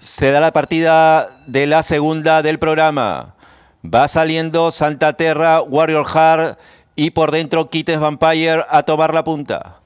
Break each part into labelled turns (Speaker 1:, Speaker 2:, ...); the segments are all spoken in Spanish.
Speaker 1: Se da la partida de la segunda del programa. Va saliendo Santa Terra, Warrior Heart y por dentro Kites Vampire a tomar la punta.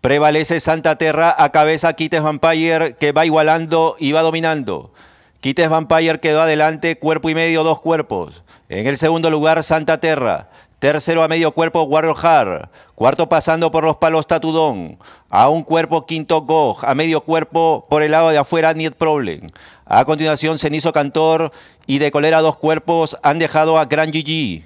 Speaker 1: Prevalece Santa Terra a cabeza Kites Vampire que va igualando y va dominando. Kites Vampire quedó adelante, cuerpo y medio, dos cuerpos. En el segundo lugar, Santa Terra. Tercero a medio cuerpo Warrior Har. Cuarto pasando por los palos Tatudón. A un cuerpo quinto Goh. A medio cuerpo por el lado de afuera Niet Problem. A continuación Cenizo Cantor y de colera dos cuerpos han dejado a Gran Gigi.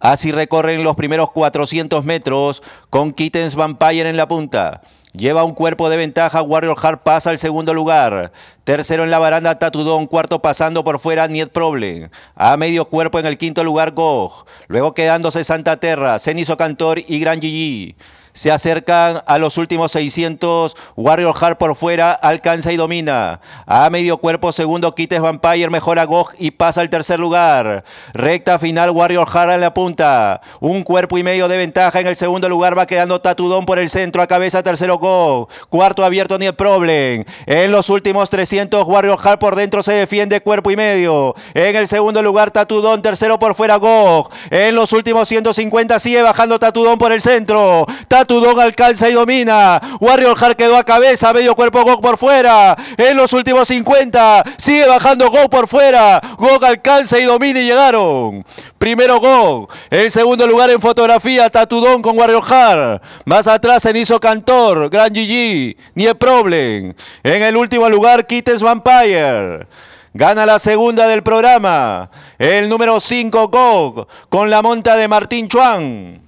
Speaker 1: Así recorren los primeros 400 metros con Kittens Vampire en la punta. Lleva un cuerpo de ventaja, Warrior Hard pasa al segundo lugar. Tercero en la baranda, Tatudón. Cuarto pasando por fuera, Niet Problem. A medio cuerpo en el quinto lugar, Go. Luego quedándose Santa Terra, Cenizo Cantor y Gran Gigi. Se acercan a los últimos 600. Warrior Hard por fuera. Alcanza y domina. A medio cuerpo, segundo. Quites Vampire. Mejora Gog y pasa al tercer lugar. Recta final. Warrior Hard en la punta. Un cuerpo y medio de ventaja. En el segundo lugar va quedando Tatudón por el centro. A cabeza, tercero Gog. Cuarto abierto, ni el problem. En los últimos 300, Warrior Hard por dentro se defiende cuerpo y medio. En el segundo lugar, Tatudón. Tercero por fuera, Gog. En los últimos 150 sigue bajando Tatudón por el centro. Tatudón alcanza y domina. Warrior hard quedó a cabeza. Medio cuerpo GOG por fuera. En los últimos 50. Sigue bajando GOG por fuera. GOG alcanza y domina y llegaron. Primero GOG. En segundo lugar en fotografía. Tatudón con Warrior hard Más atrás hizo Cantor. Gran GG. Nie Problem. En el último lugar Kites Vampire. Gana la segunda del programa. El número 5 Gog con la monta de Martín Chuan.